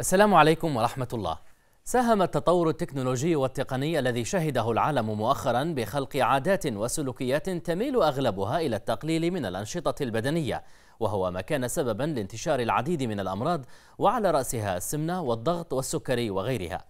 السلام عليكم ورحمة الله. ساهم التطور التكنولوجي والتقني الذي شهده العالم مؤخرا بخلق عادات وسلوكيات تميل اغلبها الى التقليل من الانشطه البدنيه، وهو ما كان سببا لانتشار العديد من الامراض وعلى راسها السمنه والضغط والسكري وغيرها.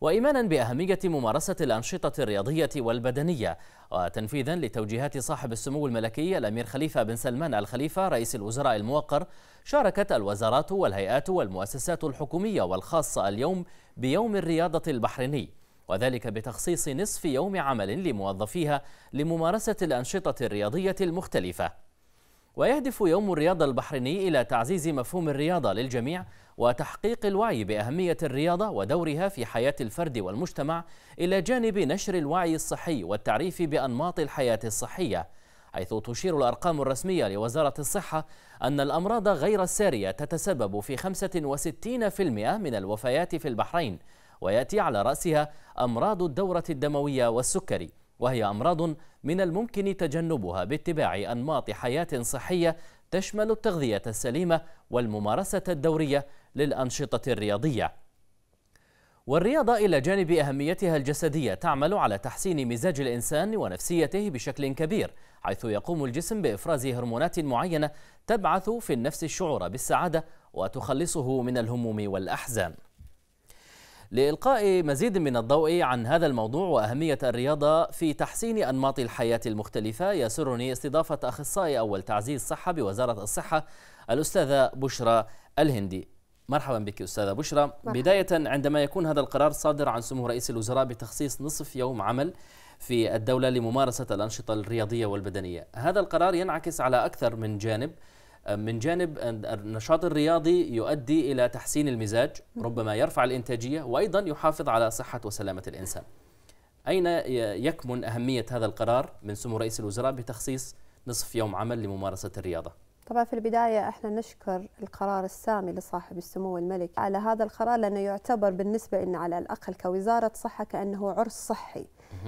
وإيمانا بأهمية ممارسة الأنشطة الرياضية والبدنية وتنفيذا لتوجيهات صاحب السمو الملكي الأمير خليفة بن سلمان الخليفة رئيس الوزراء الموقر شاركت الوزارات والهيئات والمؤسسات الحكومية والخاصة اليوم بيوم الرياضة البحريني وذلك بتخصيص نصف يوم عمل لموظفيها لممارسة الأنشطة الرياضية المختلفة ويهدف يوم الرياضة البحريني إلى تعزيز مفهوم الرياضة للجميع وتحقيق الوعي بأهمية الرياضة ودورها في حياة الفرد والمجتمع إلى جانب نشر الوعي الصحي والتعريف بأنماط الحياة الصحية حيث تشير الأرقام الرسمية لوزارة الصحة أن الأمراض غير السارية تتسبب في 65% من الوفيات في البحرين ويأتي على رأسها أمراض الدورة الدموية والسكري وهي أمراض من الممكن تجنبها باتباع أنماط حياة صحية تشمل التغذية السليمة والممارسة الدورية للأنشطة الرياضية والرياضة إلى جانب أهميتها الجسدية تعمل على تحسين مزاج الإنسان ونفسيته بشكل كبير حيث يقوم الجسم بإفراز هرمونات معينة تبعث في النفس الشعور بالسعادة وتخلصه من الهموم والأحزان لإلقاء مزيد من الضوء عن هذا الموضوع وأهمية الرياضة في تحسين أنماط الحياة المختلفة يسرني استضافة أخصائي أول تعزيز صحة بوزارة الصحة الأستاذة بشرى الهندي مرحبا بك استاذه بشرى مرحبا. بدايه عندما يكون هذا القرار صادر عن سمو رئيس الوزراء بتخصيص نصف يوم عمل في الدوله لممارسه الانشطه الرياضيه والبدنيه هذا القرار ينعكس على اكثر من جانب من جانب النشاط الرياضي يؤدي الى تحسين المزاج ربما يرفع الانتاجيه وايضا يحافظ على صحه وسلامه الانسان اين يكمن اهميه هذا القرار من سمو رئيس الوزراء بتخصيص نصف يوم عمل لممارسه الرياضه طبعا في البداية احنا نشكر القرار السامي لصاحب السمو الملك على هذا القرار لأنه يعتبر بالنسبة لنا على الأقل كوزارة صحة كأنه عرس صحي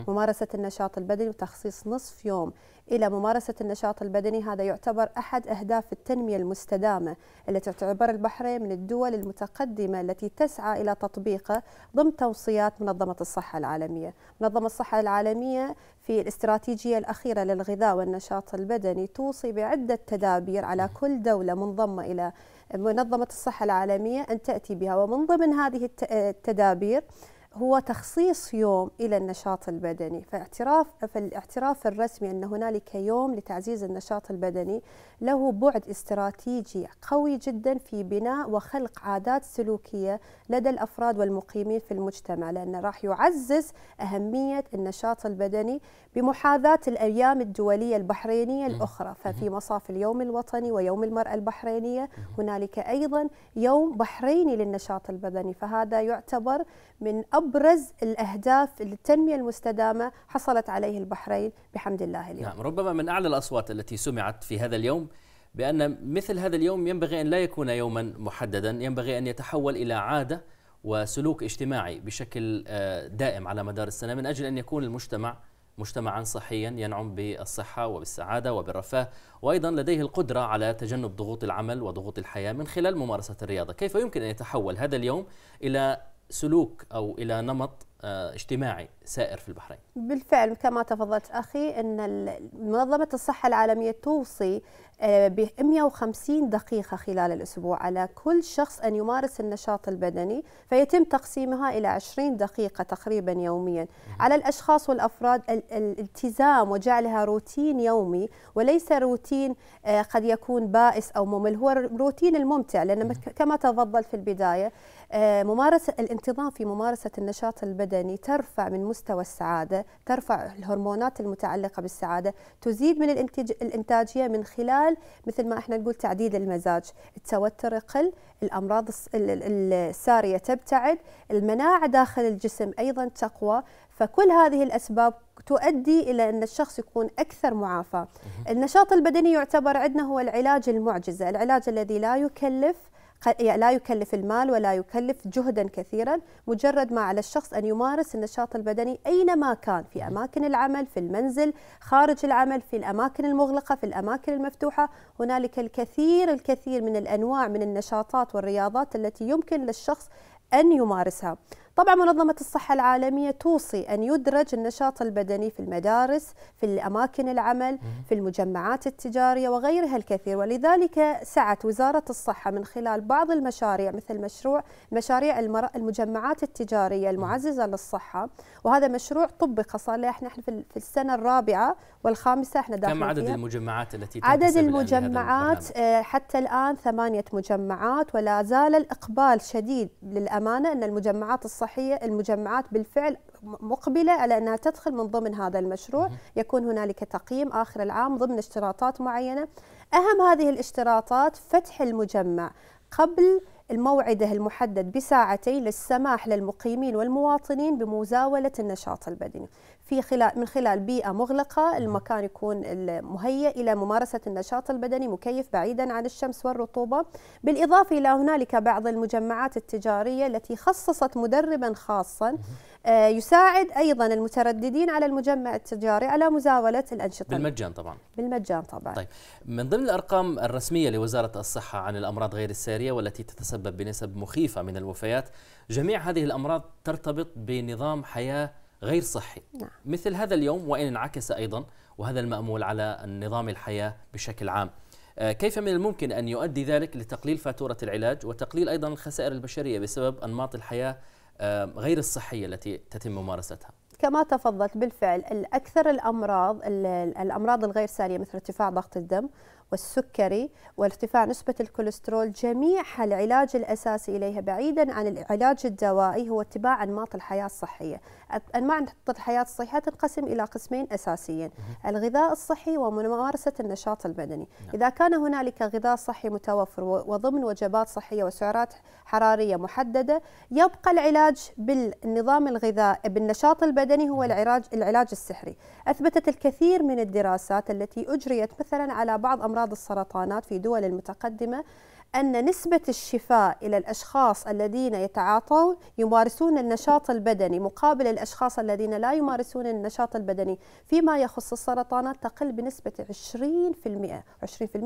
ممارسة النشاط البدني وتخصيص نصف يوم إلى ممارسة النشاط البدني هذا يعتبر أحد أهداف التنمية المستدامة التي تعتبر البحرين من الدول المتقدمة التي تسعى إلى تطبيقه ضمن توصيات منظمة الصحة العالمية منظمة الصحة العالمية في الاستراتيجية الأخيرة للغذاء والنشاط البدني توصي بعدة تدابير على كل دولة منضمة إلى منظمة الصحة العالمية أن تأتي بها ومن ضمن هذه التدابير هو تخصيص يوم الى النشاط البدني، فاعتراف فالاعتراف الرسمي ان هنالك يوم لتعزيز النشاط البدني له بعد استراتيجي قوي جدا في بناء وخلق عادات سلوكيه لدى الافراد والمقيمين في المجتمع، لانه راح يعزز اهميه النشاط البدني بمحاذاه الايام الدوليه البحرينيه الاخرى، ففي مصاف اليوم الوطني ويوم المراه البحرينيه، هنالك ايضا يوم بحريني للنشاط البدني، فهذا يعتبر من أب أبرز الأهداف للتنمية المستدامة حصلت عليه البحرين بحمد الله اليوم نعم ربما من أعلى الأصوات التي سمعت في هذا اليوم بأن مثل هذا اليوم ينبغي أن لا يكون يوما محددا ينبغي أن يتحول إلى عادة وسلوك اجتماعي بشكل آه، دائم على مدار السنة من أجل أن يكون المجتمع مجتمعا صحيا ينعم بالصحة وبالسعادة وبالرفاه وأيضا لديه القدرة على تجنب ضغوط العمل وضغوط الحياة من خلال ممارسة الرياضة كيف يمكن أن يتحول هذا اليوم إلى سلوك أو إلى نمط آه، اجتماعي سائر في البحرين بالفعل كما تفضلت أخي أن منظمة الصحة العالمية توصي آه، ب 150 دقيقة خلال الأسبوع على كل شخص أن يمارس النشاط البدني فيتم تقسيمها إلى 20 دقيقة تقريبا يوميا على الأشخاص والأفراد الالتزام وجعلها روتين يومي وليس روتين آه، قد يكون بائس أو ممل هو الروتين الممتع لأن كما تفضلت في البداية آه، ممارسة الانتظام في ممارسة النشاط البدني ترفع من مستوى السعادة ترفع الهرمونات المتعلقة بالسعادة تزيد من الإنتاجية من خلال مثل ما احنا نقول تعديل المزاج التوتر يقل الأمراض السارية تبتعد المناعة داخل الجسم أيضا تقوى فكل هذه الأسباب تؤدي إلى أن الشخص يكون أكثر معافاة النشاط البدني يعتبر عندنا هو العلاج المعجزة العلاج الذي لا يكلف يعني لا يكلف المال ولا يكلف جهدا كثيرا مجرد ما على الشخص أن يمارس النشاط البدني أينما كان في أماكن العمل في المنزل خارج العمل في الأماكن المغلقة في الأماكن المفتوحة هنالك الكثير الكثير من الأنواع من النشاطات والرياضات التي يمكن للشخص أن يمارسها طبعا منظمة الصحة العالمية توصي أن يدرج النشاط البدني في المدارس في الأماكن العمل في المجمعات التجارية وغيرها الكثير ولذلك سعت وزارة الصحة من خلال بعض المشاريع مثل مشروع مشاريع المجمعات التجارية المعززة للصحة وهذا مشروع طبق صار له احنا في السنة الرابعة والخامسة احنا داخلين كم عدد المجمعات التي عدد المجمعات آه، حتى الآن ثمانية مجمعات ولا زال الإقبال شديد للأمانة أن المجمعات الصحية الصحيه المجمعات بالفعل مقبله على انها تدخل من ضمن هذا المشروع يكون هنالك تقييم اخر العام ضمن اشتراطات معينه اهم هذه الاشتراطات فتح المجمع قبل الموعده المحدد بساعتين للسماح للمقيمين والمواطنين بمزاوله النشاط البدني في خلال من خلال بيئه مغلقه المكان يكون مهيئ الى ممارسه النشاط البدني مكيف بعيدا عن الشمس والرطوبه بالاضافه الى هنالك بعض المجمعات التجاريه التي خصصت مدربا خاصا آه، يساعد ايضا المترددين على المجمع التجاري على مزاوله الانشطه بالمجان طبعا بالمجان طبعا طيب من ضمن الارقام الرسميه لوزاره الصحه عن الامراض غير الساريه والتي تتسبب بنسب مخيفه من الوفيات جميع هذه الامراض ترتبط بنظام حياه غير صحي نعم. مثل هذا اليوم وان انعكس ايضا وهذا المامول على نظام الحياه بشكل عام آه، كيف من الممكن ان يؤدي ذلك لتقليل فاتوره العلاج وتقليل ايضا الخسائر البشريه بسبب انماط الحياه غير الصحية التي تتم ممارستها كما تفضلت بالفعل الأكثر الأمراض الأمراض الغير سارية مثل ارتفاع ضغط الدم والسكري وارتفاع نسبة الكوليسترول جميعها العلاج الأساسي إليها بعيدا عن العلاج الدوائي هو اتباع أنماط الحياة الصحية أنواع الحياة الصحية تنقسم إلى قسمين أساسيين الغذاء الصحي وممارسة النشاط البدني نعم. إذا كان هنالك غذاء صحي متوفر وضمن وجبات صحية وسعرات حرارية محددة يبقى العلاج بالنظام الغذائي بالنشاط البدني هو العلاج العلاج السحري أثبتت الكثير من الدراسات التي أجريت مثلا على بعض أمراض السرطانات في دول المتقدمة أن نسبة الشفاء إلى الأشخاص الذين يتعاطون يمارسون النشاط البدني مقابل الأشخاص الذين لا يمارسون النشاط البدني فيما يخص السرطانات تقل بنسبة 20%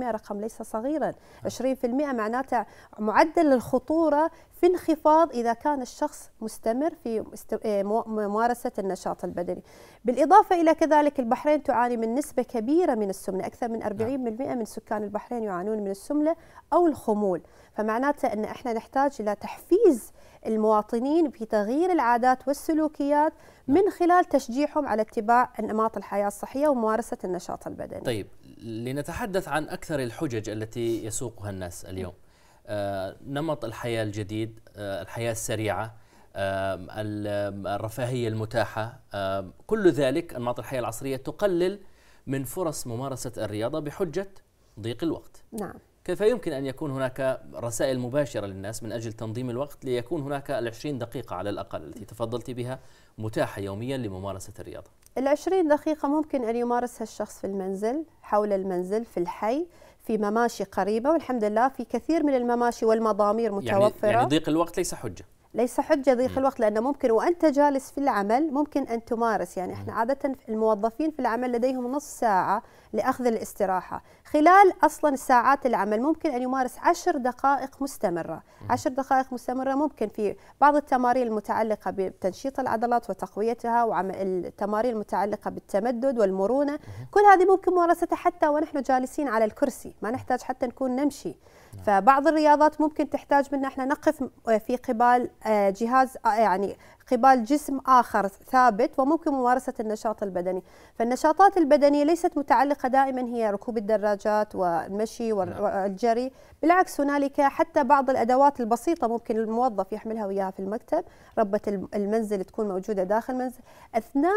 20% رقم ليس صغيرا 20% معناته معدل الخطورة في انخفاض إذا كان الشخص مستمر في آه، ممارسة النشاط البدني بالإضافة إلى كذلك البحرين تعاني من نسبة كبيرة من السمنة أكثر من 40% نعم. من سكان البحرين يعانون من السمنة أو الخمول الخمول فمعناته أن إحنا نحتاج إلى تحفيز المواطنين في تغيير العادات والسلوكيات نعم. من خلال تشجيعهم على اتباع أنماط الحياة الصحية وممارسة النشاط البدني طيب لنتحدث عن أكثر الحجج التي يسوقها الناس اليوم آه، نمط الحياة الجديد آه، الحياة السريعة آه، آه، الرفاهية المتاحة آه، كل ذلك أنماط الحياة العصرية تقلل من فرص ممارسة الرياضة بحجة ضيق الوقت نعم كيف يمكن أن يكون هناك رسائل مباشرة للناس من أجل تنظيم الوقت ليكون هناك العشرين دقيقة على الأقل التي تفضلت بها متاحة يوميا لممارسة الرياضة العشرين دقيقة ممكن أن يمارسها الشخص في المنزل حول المنزل في الحي في مماشي قريبة والحمد لله في كثير من المماشي والمضامير متوفرة يعني, يعني ضيق الوقت ليس حجة ليس حجة ضيق الوقت لأنه ممكن وأنت جالس في العمل ممكن أن تمارس يعني إحنا عادة الموظفين في العمل لديهم نص ساعة لأخذ الاستراحة خلال أصلا ساعات العمل ممكن أن يمارس عشر دقائق مستمرة عشر دقائق مستمرة ممكن في بعض التمارين المتعلقة بتنشيط العضلات وتقويتها وعمل التمارين المتعلقة بالتمدد والمرونة كل هذه ممكن ممارستها حتى ونحن جالسين على الكرسي ما نحتاج حتى نكون نمشي نعم. فبعض الرياضات ممكن تحتاج منا احنا نقف آه، في قبال آه، جهاز آه، يعني قبال جسم اخر ثابت وممكن ممارسه النشاط البدني، فالنشاطات البدنيه ليست متعلقه دائما هي ركوب الدراجات والمشي نعم. والجري، بالعكس هنالك حتى بعض الادوات البسيطه ممكن الموظف يحملها وياها في المكتب، ربه المنزل تكون موجوده داخل المنزل، اثناء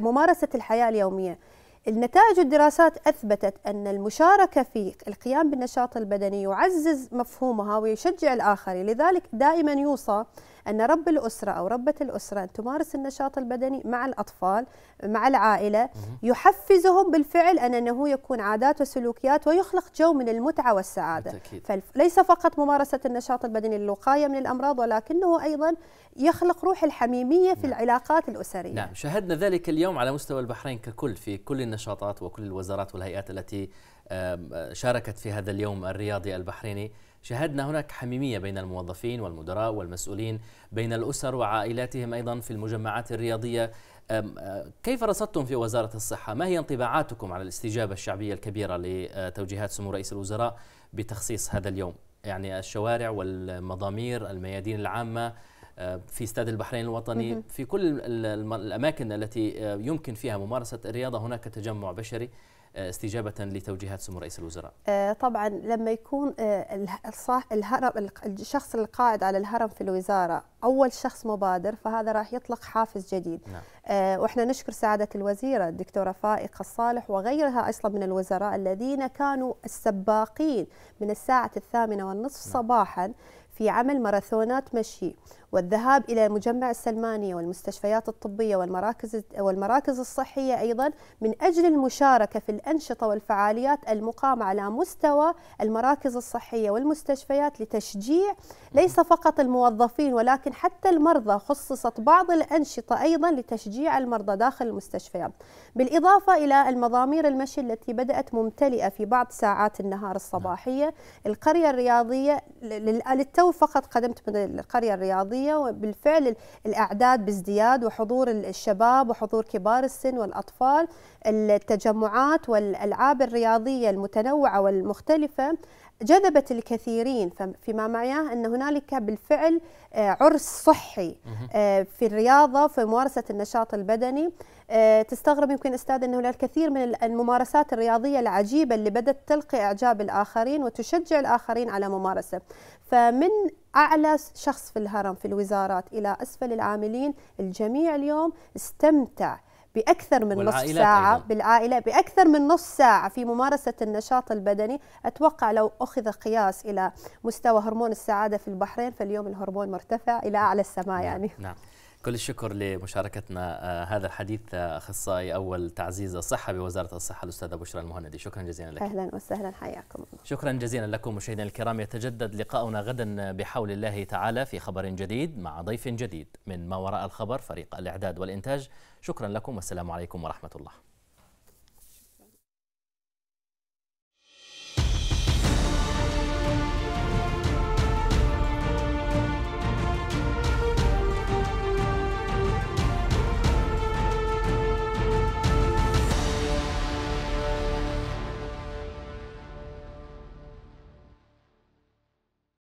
ممارسه الحياه اليوميه. النتائج الدراسات أثبتت أن المشاركة في القيام بالنشاط البدني يعزز مفهومها ويشجع الآخرين لذلك دائما يوصى أن رب الأسرة أو ربة الأسرة أن تمارس النشاط البدني مع الأطفال مع العائلة يحفزهم بالفعل أن أنه يكون عادات وسلوكيات ويخلق جو من المتعة والسعادة بالتأكيد. فليس فقط ممارسة النشاط البدني للوقاية من الأمراض ولكنه أيضا يخلق روح الحميمية في نعم. العلاقات الأسرية نعم شاهدنا ذلك اليوم على مستوى البحرين ككل في كل النشاطات وكل الوزارات والهيئات التي آه، شاركت في هذا اليوم الرياضي البحريني شاهدنا هناك حميمية بين الموظفين والمدراء والمسؤولين بين الأسر وعائلاتهم أيضا في المجمعات الرياضية أه، كيف رصدتم في وزارة الصحة؟ ما هي انطباعاتكم على الاستجابة الشعبية الكبيرة لتوجيهات سمو رئيس الوزراء بتخصيص هذا اليوم؟ يعني الشوارع والمضامير الميادين العامة أه، في استاد البحرين الوطني في كل الأماكن التي أه، يمكن فيها ممارسة الرياضة هناك تجمع بشري آه، استجابة لتوجيهات سمو رئيس الوزراء آه، طبعا لما يكون آه، الهرم الشخص القائد على الهرم في الوزارة أول شخص مبادر فهذا راح يطلق حافز جديد نعم. واحنا نشكر سعادة الوزيرة الدكتورة فائقة الصالح وغيرها أصلا من الوزراء الذين كانوا السباقين من الساعة الثامنة والنصف نعم. صباحا في عمل ماراثونات مشي والذهاب إلى مجمع السلمانية والمستشفيات الطبية والمراكز والمراكز الصحية أيضا من أجل المشاركة في الأنشطة والفعاليات المقامة على مستوى المراكز الصحية والمستشفيات لتشجيع ليس فقط الموظفين ولكن حتى المرضى خصصت بعض الأنشطة أيضا لتشجيع المرضى داخل المستشفيات بالإضافة إلى المضامير المشي التي بدأت ممتلئة في بعض ساعات النهار الصباحية القرية الرياضية للتو لو فقط قدمت من القرية الرياضية وبالفعل الأعداد بازدياد وحضور الشباب وحضور كبار السن والأطفال التجمعات والألعاب الرياضية المتنوعة والمختلفة جذبت الكثيرين فيما معناه أن هنالك بالفعل آه، عرس صحي آه، في الرياضة في ممارسة النشاط البدني آه، تستغرب يمكن أستاذ أنه الكثير من الممارسات الرياضية العجيبة اللي بدأت تلقي إعجاب الآخرين وتشجع الآخرين على ممارسة فمن أعلى شخص في الهرم في الوزارات إلى أسفل العاملين الجميع اليوم استمتع باكثر من نصف ساعه أيضا. بالعائله باكثر من نصف ساعه في ممارسه النشاط البدني اتوقع لو اخذ قياس الى مستوى هرمون السعاده في البحرين فاليوم الهرمون مرتفع الى اعلى السماء نعم. يعني نعم. كل الشكر لمشاركتنا آه، هذا الحديث آه، اخصائي اول تعزيز الصحه بوزاره الصحه الاستاذه بشرى المهندي شكرا جزيلا لك اهلا وسهلا حياكم شكرا جزيلا لكم مشاهدينا الكرام يتجدد لقاؤنا غدا بحول الله تعالى في خبر جديد مع ضيف جديد من ما وراء الخبر فريق الاعداد والانتاج شكرا لكم والسلام عليكم ورحمه الله